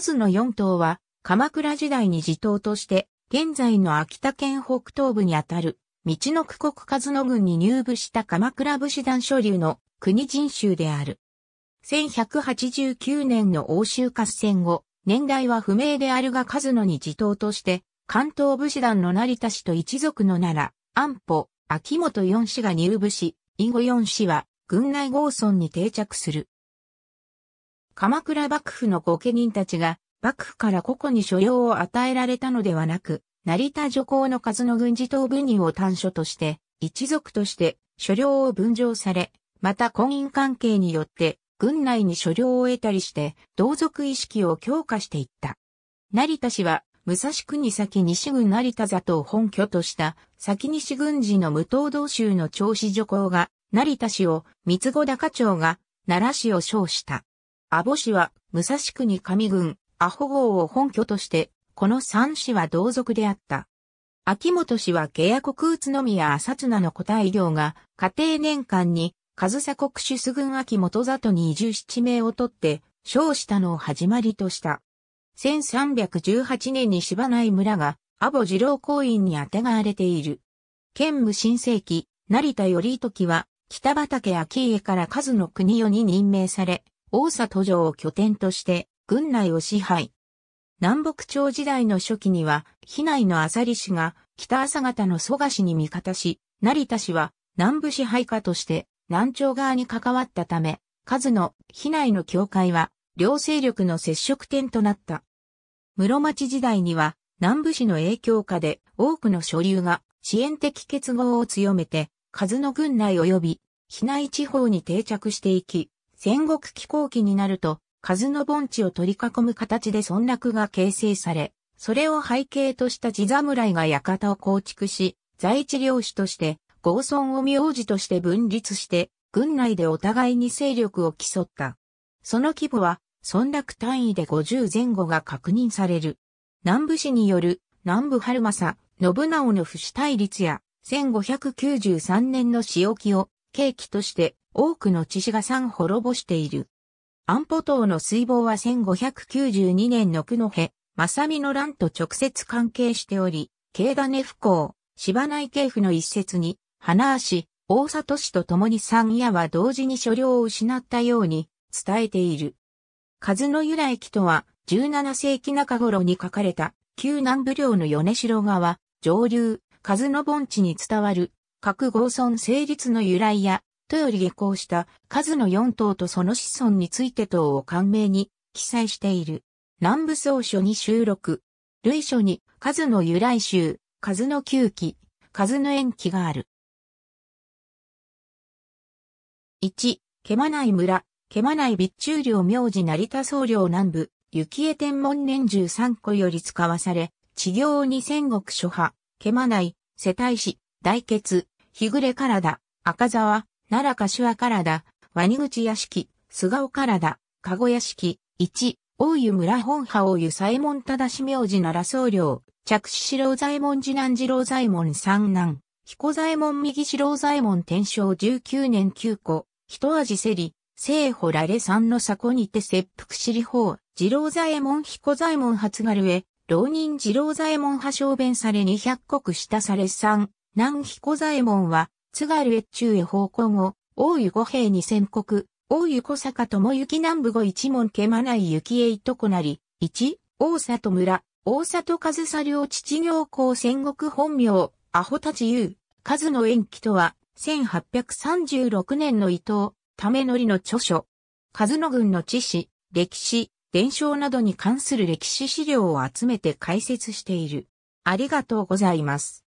数の4島は、鎌倉時代に地頭として、現在の秋田県北東部にあたる、道の区国数の郡に入部した鎌倉武士団所流の国人衆である。1189年の欧州合戦後、年代は不明であるが数のに地頭として、関東武士団の成田氏と一族の奈良、安保、秋元四氏が入部し、伊後四氏は、軍内合村に定着する。鎌倉幕府の御家人たちが、幕府から個々に所要を与えられたのではなく、成田女皇の数の軍事党部人を短所として、一族として所領を分譲され、また婚姻関係によって、軍内に所領を得たりして、同族意識を強化していった。成田氏は、武蔵国先西軍成田座と本拠とした先西軍事の無党道州の長子女皇が成田氏を三つ子高町が奈良市を称した。阿保氏は武蔵国上郡阿保郷を本拠として、この三氏は同族であった。秋元氏は下野国宇都宮朝綱の個体業が家庭年間に上佐国主主軍秋元里に移住七名を取って称したのを始まりとした。1318年に芝内村が阿保二郎公院にあてがわれている。県武新世紀、成田頼時は北畠昭家から数の国世に任命され、大里城を拠点として軍内を支配。南北朝時代の初期には、比内の浅利氏が北朝方の蘇我氏に味方し、成田氏は南部支配下として南朝側に関わったため、数の比内の境界は両勢力の接触点となった。室町時代には南部市の影響下で多くの所流が支援的結合を強めて、数の軍内及び、比内地方に定着していき、戦国気候期になると、数の盆地を取り囲む形で村落が形成され、それを背景とした地侍が館を構築し、在地領主として、合村を名字として分立して、軍内でお互いに勢力を競った。その規模は、村落単位で50前後が確認される。南部市による南部春政、信直の不死対立や、1593年の仕置きを契機として多くの致死が産滅ぼしている。安保島の水防は1592年の久野辺、正美の乱と直接関係しており、慶金不幸、芝内系譜の一節に、花足、大里氏と共に三夜は同時に所領を失ったように伝えている。数の由来記とは、17世紀中頃に書かれた、旧南部領の米城川、上流、数の盆地に伝わる、各合村成立の由来や、より下校した数の4頭とその子孫について等を官名に記載している。南部総書に収録。類書に数の由来集、数の旧期、数の延期がある。1、ケマナイ村、ケマナイ備中領名字成田総領南部、雪江天文年中3個より使わされ、地行に戦国諸派、ケマナイ、世帯市、大決、日暮れからだ、赤沢、奈良柏原田、ワニ口屋敷、菅尾原田、籠屋敷、一、大湯村本派大湯左衛門忠志明治奈良僧侶、着四郎左衛門次男次郎左衛門三男、彦左衛門右四郎左衛門天正十九年九個、一味せり、聖保られ三の里にて切腹知り法、次郎左衛門彦左衛門初軽へ、浪人次郎左衛門派小弁され二百国下され三、南彦左衛門は、津軽越中へ奉公後、大湯五兵に宣告、大湯小坂友行南部後一門けまない雪へいとこなり、一、大里村、大里和猿を父行行戦国本名、アホたち言う、数の延期とは、1836年の伊藤、ためのりの著書、数の軍の知史、歴史、伝承などに関する歴史資料を集めて解説している。ありがとうございます。